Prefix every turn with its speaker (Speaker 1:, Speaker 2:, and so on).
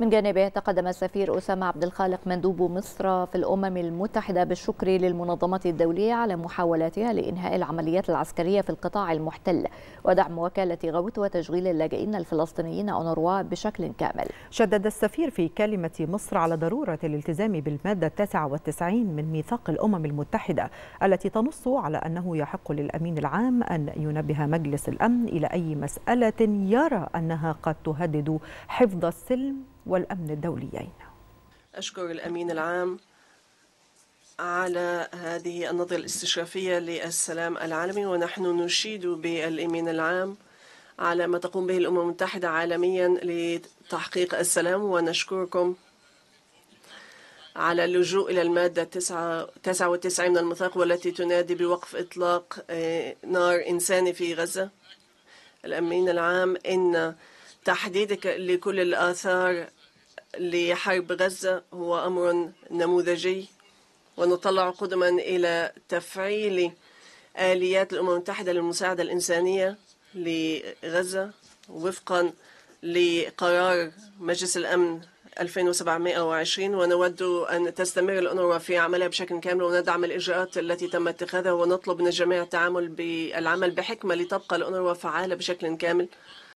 Speaker 1: من جانبه تقدم السفير أسامة عبد الخالق مندوب مصر في الأمم المتحدة بالشكر للمنظمات الدولية على محاولاتها لإنهاء العمليات العسكرية في القطاع المحتل ودعم وكالة غوت وتشغيل اللاجئين الفلسطينيين أونروا بشكل كامل
Speaker 2: شدد السفير في كلمة مصر على ضرورة الالتزام بالمادة 99 من ميثاق الأمم المتحدة التي تنص على أنه يحق للأمين العام أن ينبه مجلس الأمن إلى أي مسألة يرى أنها قد تهدد حفظ السلم والأمن الدوليين
Speaker 3: أشكر الأمين العام على هذه النظرة الاستشرافية للسلام العالمي ونحن نشيد بالأمين العام على ما تقوم به الأمم المتحدة عالميا لتحقيق السلام ونشكركم على اللجوء إلى المادة 99 من الميثاق والتي تنادي بوقف إطلاق آه، نار إنساني في غزة الأمين العام إن تحديدك لكل الآثار لحرب غزة هو أمر نموذجي ونطلع قدما إلى تفعيل آليات الأمم المتحدة للمساعدة الإنسانية لغزة وفقا لقرار مجلس الأمن 2720 ونود أن تستمر الأنروا في عملها بشكل كامل وندعم الإجراءات التي تم اتخاذها ونطلب من الجميع التعامل بالعمل بحكمة لتبقى الأنروا فعالة بشكل كامل